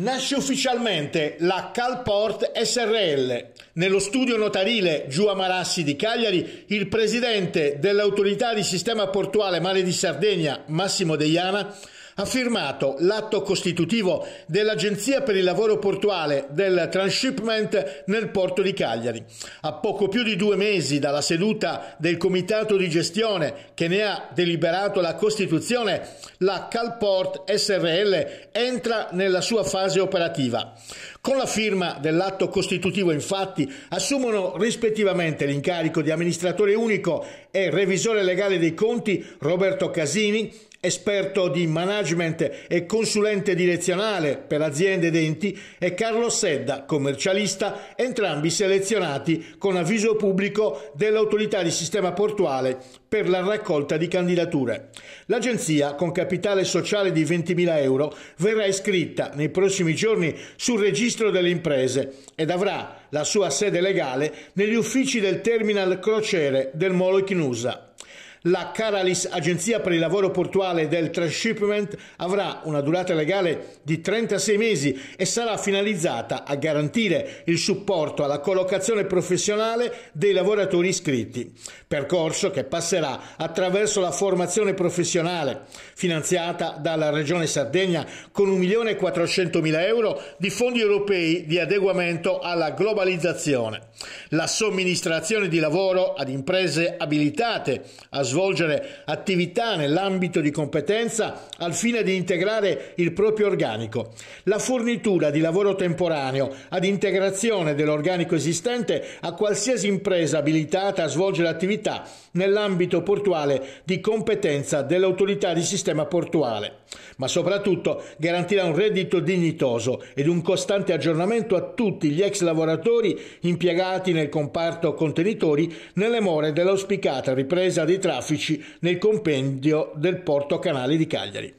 Nasce ufficialmente la Calport SRL. Nello studio notarile Giù a Marassi di Cagliari, il presidente dell'autorità di sistema portuale Mare di Sardegna, Massimo Deiana, ha firmato l'atto costitutivo dell'Agenzia per il lavoro portuale del transshipment nel porto di Cagliari. A poco più di due mesi dalla seduta del comitato di gestione che ne ha deliberato la costituzione, la Calport SRL entra nella sua fase operativa. Con la firma dell'atto costitutivo, infatti, assumono rispettivamente l'incarico di amministratore unico e revisore legale dei conti Roberto Casini esperto di management e consulente direzionale per aziende ed enti, e Carlo Sedda, commercialista, entrambi selezionati con avviso pubblico dell'autorità di sistema portuale per la raccolta di candidature. L'agenzia, con capitale sociale di 20.000 euro, verrà iscritta nei prossimi giorni sul registro delle imprese ed avrà la sua sede legale negli uffici del terminal crociere del Molo Chinusa. La Caralis, agenzia per il lavoro portuale del transshipment, avrà una durata legale di 36 mesi e sarà finalizzata a garantire il supporto alla collocazione professionale dei lavoratori iscritti, percorso che passerà attraverso la formazione professionale finanziata dalla Regione Sardegna con 1.400.000 euro di fondi europei di adeguamento alla globalizzazione. La somministrazione di lavoro ad imprese abilitate a svolgere attività nell'ambito di competenza al fine di integrare il proprio organico. La fornitura di lavoro temporaneo ad integrazione dell'organico esistente a qualsiasi impresa abilitata a svolgere attività nell'ambito portuale di competenza dell'autorità di sistema portuale, ma soprattutto garantirà un reddito dignitoso ed un costante aggiornamento a tutti gli ex lavoratori impiegati nel comparto contenitori nelle more dell'auspicata ripresa di traffico grafici nel compendio del Porto Canale di Cagliari.